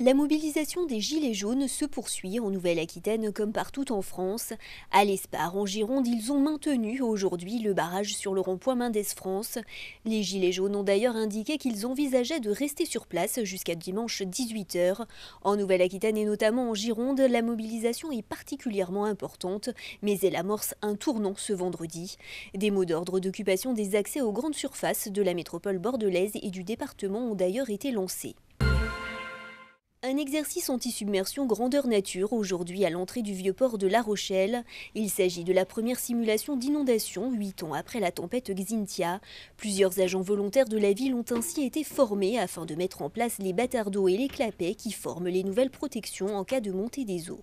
La mobilisation des Gilets jaunes se poursuit en Nouvelle-Aquitaine comme partout en France. À l'Espar, en Gironde, ils ont maintenu aujourd'hui le barrage sur le rond-point Mendès-France. Les Gilets jaunes ont d'ailleurs indiqué qu'ils envisageaient de rester sur place jusqu'à dimanche 18h. En Nouvelle-Aquitaine et notamment en Gironde, la mobilisation est particulièrement importante, mais elle amorce un tournant ce vendredi. Des mots d'ordre d'occupation des accès aux grandes surfaces de la métropole bordelaise et du département ont d'ailleurs été lancés. Un exercice anti-submersion grandeur nature aujourd'hui à l'entrée du vieux port de La Rochelle. Il s'agit de la première simulation d'inondation huit ans après la tempête Xintia. Plusieurs agents volontaires de la ville ont ainsi été formés afin de mettre en place les bâtards d'eau et les clapets qui forment les nouvelles protections en cas de montée des eaux.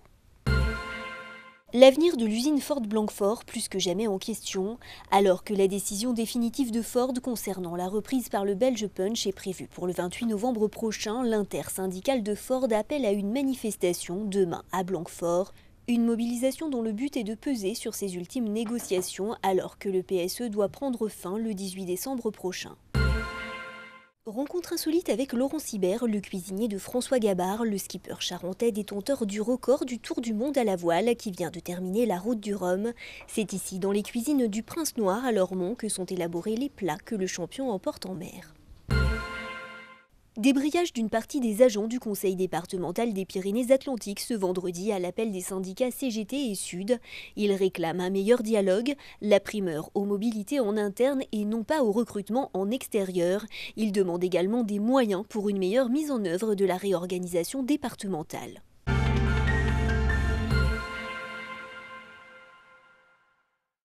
L'avenir de l'usine Ford Blanquefort, plus que jamais en question, alors que la décision définitive de Ford concernant la reprise par le Belge Punch est prévue pour le 28 novembre prochain, l'intersyndicale de Ford appelle à une manifestation demain à Blanquefort. Une mobilisation dont le but est de peser sur ces ultimes négociations alors que le PSE doit prendre fin le 18 décembre prochain. Rencontre insolite avec Laurent Sibert, le cuisinier de François Gabard, le skipper charentais détenteur du record du Tour du Monde à la voile qui vient de terminer la route du Rhum. C'est ici, dans les cuisines du Prince Noir à Lormont, que sont élaborés les plats que le champion emporte en mer. Débriage d'une partie des agents du Conseil départemental des Pyrénées-Atlantiques ce vendredi à l'appel des syndicats CGT et Sud. Ils réclament un meilleur dialogue, la primeur aux mobilités en interne et non pas au recrutement en extérieur. Ils demandent également des moyens pour une meilleure mise en œuvre de la réorganisation départementale.